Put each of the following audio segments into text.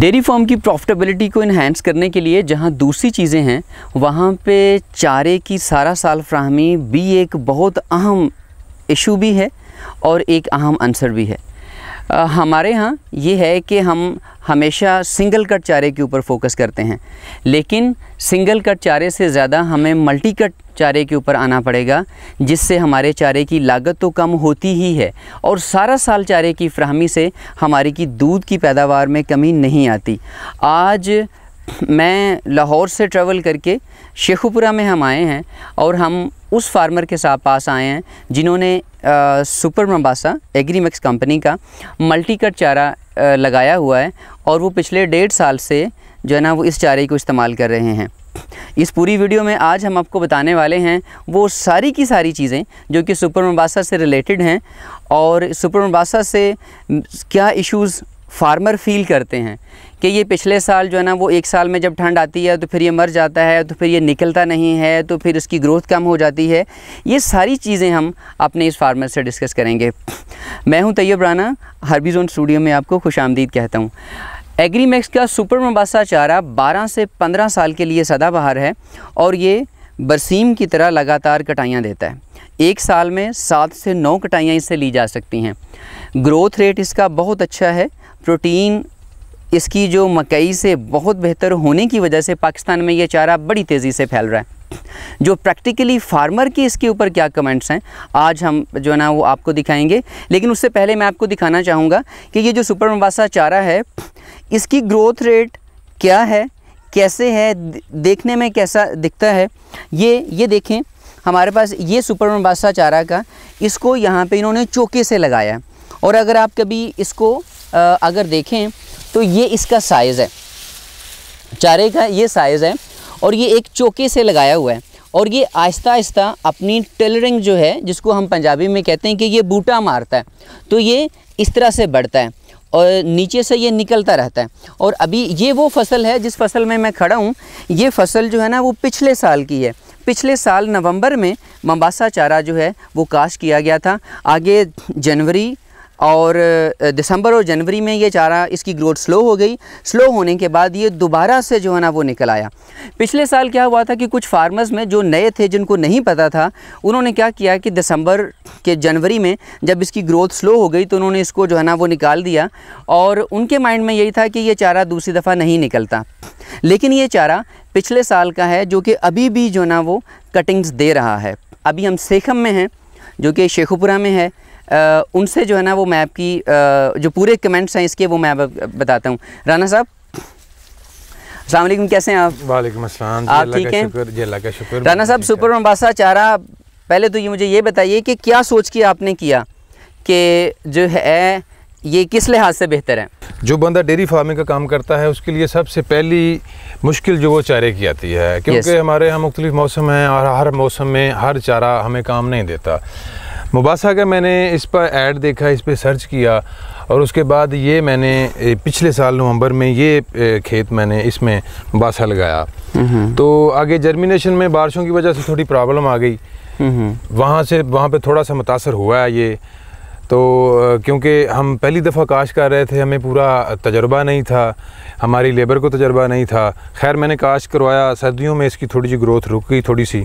Dairy farm की profitability को enhance करने के लिए जहां दूसरी चीज़ें हैं वहां पे चारे की सारा साल फ्राहमी भी एक बहुत अहम इशू भी है और एक अहम आंसर भी है आ, हमारे यहाँ ये है कि हम हमेशा सिंगल कट चारे के ऊपर फोकस करते हैं लेकिन सिंगल कट चारे से ज़्यादा हमें मल्टी कट चारे के ऊपर आना पड़ेगा जिससे हमारे चारे की लागत तो कम होती ही है और सारा साल चारे की फ्राहमी से हमारी की दूध की पैदावार में कमी नहीं आती आज मैं लाहौर से ट्रेवल करके शेखुपुरा में हम आए हैं और हम उस फार्मर के साथ पास आए हैं जिन्होंने सुपर मबासा मैक्स कंपनी का मल्टी कट चारा आ, लगाया हुआ है और वो पिछले डेढ़ साल से जो है ना वो इस चारे को इस्तेमाल कर रहे हैं इस पूरी वीडियो में आज हम आपको बताने वाले हैं वो सारी की सारी चीज़ें जो कि सुपर मबासा से रिलेटेड हैं और सुपर मबासा से क्या इश्यूज़ फार्मर फील करते हैं कि ये पिछले साल जो है ना वो एक साल में जब ठंड आती है तो फिर ये मर जाता है तो फिर ये निकलता नहीं है तो फिर इसकी ग्रोथ कम हो जाती है ये सारी चीज़ें हम अपने इस फार्मर से डिस्कस करेंगे मैं हूँ तैयब राना हरबी जोन स्टूडियो में आपको खुश आमदीद कहता हूँ एग्रीमैक्स का सुपर मुबासा चारा बारह से पंद्रह साल के लिए सदाबहार है और ये बरसीम की तरह लगातार कटाइयाँ देता है एक साल में सात से नौ कटाइयाँ इससे ली जा सकती हैं ग्रोथ रेट इसका बहुत अच्छा है प्रोटीन इसकी जो मकई से बहुत बेहतर होने की वजह से पाकिस्तान में ये चारा बड़ी तेज़ी से फैल रहा है जो प्रैक्टिकली फार्मर की इसके ऊपर क्या कमेंट्स हैं आज हम जो है ना वो आपको दिखाएंगे लेकिन उससे पहले मैं आपको दिखाना चाहूँगा कि ये जो सुपर मबासा चारा है इसकी ग्रोथ रेट क्या है कैसे है देखने में कैसा दिखता है ये ये देखें हमारे पास ये सुपर मबासा चारा का इसको यहाँ पर इन्होंने चौके से लगाया और अगर आप कभी इसको आ, अगर देखें तो ये इसका साइज़ है चारे का ये साइज़ है और ये एक चौके से लगाया हुआ है और ये आहिस्ता आहिस्ता अपनी टेलरिंग जो है जिसको हम पंजाबी में कहते हैं कि ये बूटा मारता है तो ये इस तरह से बढ़ता है और नीचे से ये निकलता रहता है और अभी ये वो फसल है जिस फसल में मैं खड़ा हूँ ये फसल जो है ना वो पिछले साल की है पिछले साल नवंबर में मम्बासा चारा जो है वो काश किया गया था आगे जनवरी और दिसंबर और जनवरी में ये चारा इसकी ग्रोथ स्लो हो गई स्लो होने के बाद ये दोबारा से जो है ना वो निकल आया पिछले साल क्या हुआ था कि कुछ फार्मर्स में जो नए थे जिनको नहीं पता था उन्होंने क्या किया कि दिसंबर के जनवरी में जब इसकी ग्रोथ स्लो हो गई तो उन्होंने इसको जो है ना वो निकाल दिया और उनके माइंड में यही था कि ये चारा दूसरी दफ़ा नहीं निकलता लेकिन ये चारा पिछले साल का है जो कि अभी भी जो है ना वो कटिंग्स दे रहा है अभी हम सेखम में हैं जो कि शेखुपुरा में है उनसे जो है ना वो मैं आपकी जो पूरे कमेंट्स हैं इसके वो मैं बताता हूँ राना साहब असल कैसे हैं आप वालेकुम असलम आप ठीक हैं राना साहब सुपर मुबासा चाह रहा पहले तो ये मुझे ये बताइए कि क्या सोच के आपने किया कि जो है ये किस लिहाज से बेहतर है जो बंदा डेयरी फार्मिंग का काम करता है उसके लिए सबसे पहली मुश्किल जो वो चारे की आती है क्योंकि yes. हमारे यहाँ मुख्तलिफ मौसम हैं और हर मौसम में हर चारा हमें काम नहीं देता मुबासा का मैंने इस पर ऐड देखा इस पर सर्च किया और उसके बाद ये मैंने पिछले साल नवंबर में ये खेत मैंने इसमें मुबासा लगाया हम्म। तो आगे जर्मिनेशन में बारिशों की वजह से थोड़ी प्रॉब्लम आ गई हम्म। वहाँ से वहाँ पे थोड़ा सा मुतासर हुआ है ये तो क्योंकि हम पहली दफ़ा काश कर रहे थे हमें पूरा तजर्बा नहीं था हमारी लेबर को तजर्बा नहीं था खैर मैंने काश करवाया सर्दियों में इसकी थोड़ी सी ग्रोथ रुक गई थोड़ी सी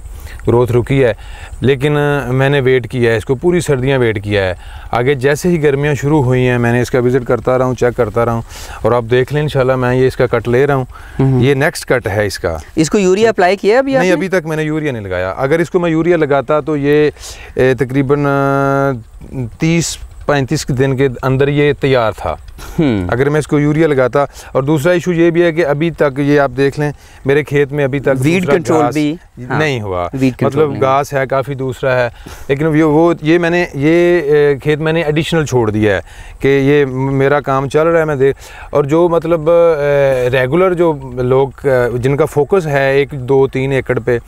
ग्रोथ रुकी है लेकिन मैंने वेट किया है इसको पूरी सर्दियां वेट किया है आगे जैसे ही गर्मियां शुरू हुई हैं मैंने इसका विज़िट करता रहा हूँ चेक करता रहा हूँ और आप देख लें इन मैं ये इसका कट ले रहा हूँ हम्म। ये नेक्स्ट कट है इसका इसको यूरिया अप्लाई किया अभी नहीं अभी तक मैंने यूरिया नहीं लगाया अगर इसको मैं यूरिया लगाता तो ये तकरीबन तीस पैंतीस दिन के अंदर ये तैयार था हम्म। अगर मैं इसको यूरिया लगाता और दूसरा इशू ये भी है कि अभी तक ये आप देख लें मेरे खेत में अभी तक वीड कंट्रोल भी हाँ, नहीं हुआ मतलब घास है काफ़ी दूसरा है लेकिन ये वो ये मैंने ये खेत मैंने एडिशनल छोड़ दिया है कि ये मेरा काम चल रहा है मैं देख और जो मतलब रेगुलर जो लोग जिनका फोकस है एक दो तीन एकड़ पे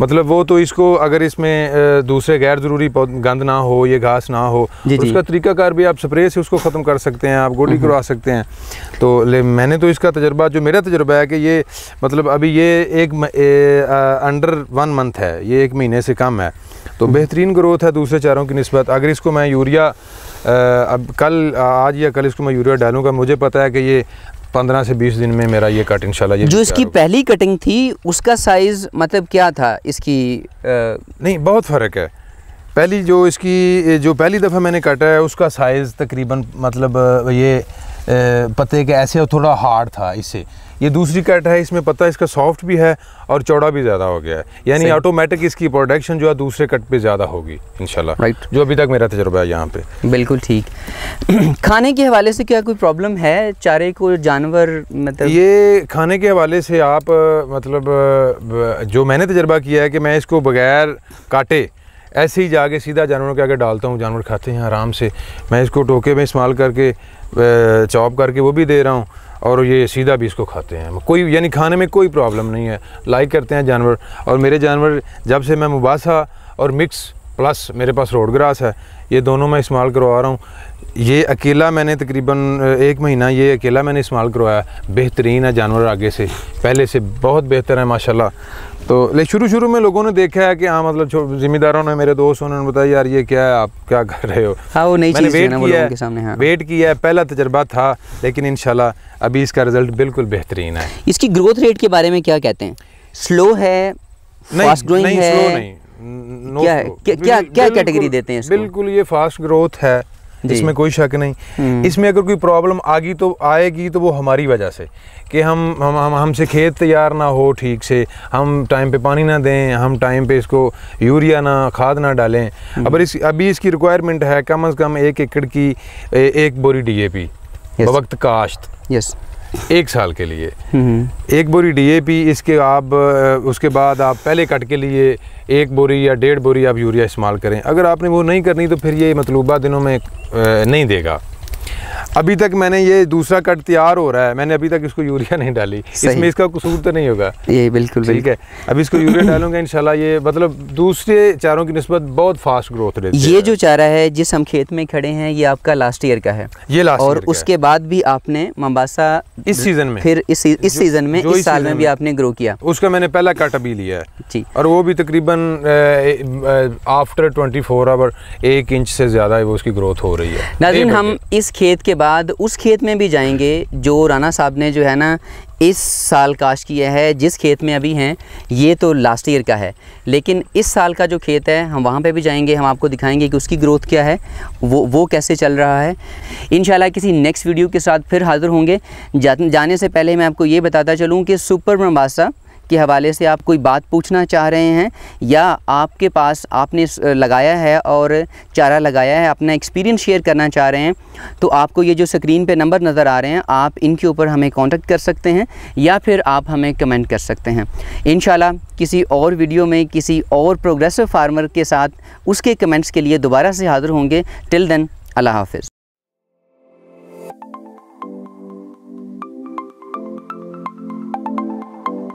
मतलब वो तो इसको अगर इसमें दूसरे गैर ज़रूरी गंद ना हो ये घास ना हो जी उसका तरीकाकार भी आप स्प्रे से उसको ख़त्म कर सकते हैं आप गोली करवा सकते हैं तो ले मैंने तो इसका तजर्बा जो मेरा तजर्बा है कि ये मतलब अभी ये एक अंडर वन मंथ है ये एक महीने से कम है तो हम्म। बेहतरीन ग्रोथ है दूसरे चारों की नस्बत अगर इसको मैं यूरिया अब कल आज या कल इसको मैं यूरिया डालूंगा मुझे पता है कि ये पंद्रह से बीस दिन में मेरा ये कट इंशाल्लाह ये जो इसकी पहली कटिंग थी उसका साइज़ मतलब क्या था इसकी आ... नहीं बहुत फ़र्क है पहली जो इसकी जो पहली दफ़ा मैंने काटा है उसका साइज़ तकरीबन मतलब ये पत्ते के ऐसे और थोड़ा हार्ड था इससे ये दूसरी कट है इसमें पत्ता इसका सॉफ्ट भी है और चौड़ा भी ज़्यादा हो गया है यानी ऑटोमेटिक इसकी प्रोडक्शन जो है दूसरे कट पे ज़्यादा होगी इनशाला राइट जो अभी तक मेरा तजर्बा है यहाँ पे बिल्कुल ठीक खाने के हवाले से क्या कोई प्रॉब्लम है चारे को जानवर मतलब ये खाने के हवाले से आप मतलब जो मैंने तजर्बा किया है कि मैं इसको बगैर काटे ऐसे ही जाके सीधा जानवरों के आगे डालता हूँ जानवर खाते हैं आराम से मैं इसको टोके में इस्तेमाल करके चॉप करके वो भी दे रहा हूँ और ये सीधा भी इसको खाते हैं कोई यानी खाने में कोई प्रॉब्लम नहीं है लाइक करते हैं जानवर और मेरे जानवर जब से मैं मुबासा और मिक्स प्लस मेरे पास रोड ग्रास है ये दोनों मैं इस्तेमाल करवा रहा हूँ ये अकेला मैंने तकरीबन एक महीना ये अकेला मैंने इस्तेमाल करवाया बेहतरीन है जानवर आगे से पहले से बहुत बेहतर है माशाल्लाह तो ले शुरू शुरू में लोगों ने देखा है कि हाँ मतलब जिम्मेदारों ने मेरे दोस्त उन्होंने बताया यार ये क्या है आप क्या कर रहे हो हाँ वो नई चीज़ वेट किया है सामने हाँ। वेट किया है पहला तजर्बा था लेकिन इन अभी इसका रिजल्ट बिल्कुल बेहतरीन है इसकी ग्रोथ रेट के बारे में क्या कहते हैं स्लो है फास्ट ग्रोइंग है क्या क्या कैटेगरी देते हैं बिल्कुल ये फास्ट ग्रोथ है इसमें कोई शक नहीं हम्म। इसमें अगर कोई प्रॉब्लम आ गई तो आएगी तो वो हमारी वजह से कि हम हम हम हमसे खेत तैयार ना हो ठीक से हम टाइम पे पानी ना दें हम टाइम पे इसको यूरिया ना खाद ना डालें हम्म। अब इस अभी इसकी रिक्वायरमेंट है कम अज़ कम एक एकड़ की ए, एक बोरी डी ए पी वक्त काश्त यस एक साल के लिए हम्म। एक बोरी डीएपी इसके आप उसके बाद आप पहले कट के लिए एक बोरी या डेढ़ बोरी आप यूरिया इस्तेमाल करें अगर आपने वो नहीं करनी तो फिर ये मतलूबा दिनों में नहीं देगा अभी तक मैंने ये दूसरा कट तैयार हो रहा है मैंने अभी तक इसको यूरिया नहीं डाली इसमें इसका कसूर तो नहीं होगा ये बिल्कुल ठीक है अब इसको यूरिया डालूंगा इनशाला ये मतलब दूसरे चारों की नस्बत बहुत फास्ट ग्रोथ रहती ये जो चारा है जिस हम खेत में खड़े हैं ये आपका लास्ट ईयर का है ये लास्ट और उसके बाद भी आपने मम्बासा इस सीजन में फिर इस इस सीजन में इस साल में भी आपने ग्रो किया उसका मैंने पहला कट अभी लिया है जी और वो भी तकरीबन आफ्टर ट्वेंटी फोर आवर एक इंच से ज़्यादा वो उसकी ग्रोथ हो रही है नाजिन हम इस खेत के बाद बाद उस खेत में भी जाएंगे जो राना साहब ने जो है ना इस साल काश किया है जिस खेत में अभी हैं ये तो लास्ट ईयर का है लेकिन इस साल का जो खेत है हम वहाँ पे भी जाएंगे हम आपको दिखाएंगे कि उसकी ग्रोथ क्या है वो वो कैसे चल रहा है इन किसी नेक्स्ट वीडियो के साथ फिर हाज़िर होंगे जा, जाने से पहले मैं आपको ये बताता चलूँ कि सुपर मम्बासा के हवाले से आप कोई बात पूछना चाह रहे हैं या आपके पास आपने लगाया है और चारा लगाया है अपना एक्सपीरियंस शेयर करना चाह रहे हैं तो आपको ये जो स्क्रीन पे नंबर नज़र आ रहे हैं आप इनके ऊपर हमें कांटेक्ट कर सकते हैं या फिर आप हमें कमेंट कर सकते हैं इन किसी और वीडियो में किसी और प्रोग्रेसिव फार्मर के साथ उसके कमेंट्स के लिए दोबारा से हाज़िर होंगे टिल दिन अल्लाह हाफिज़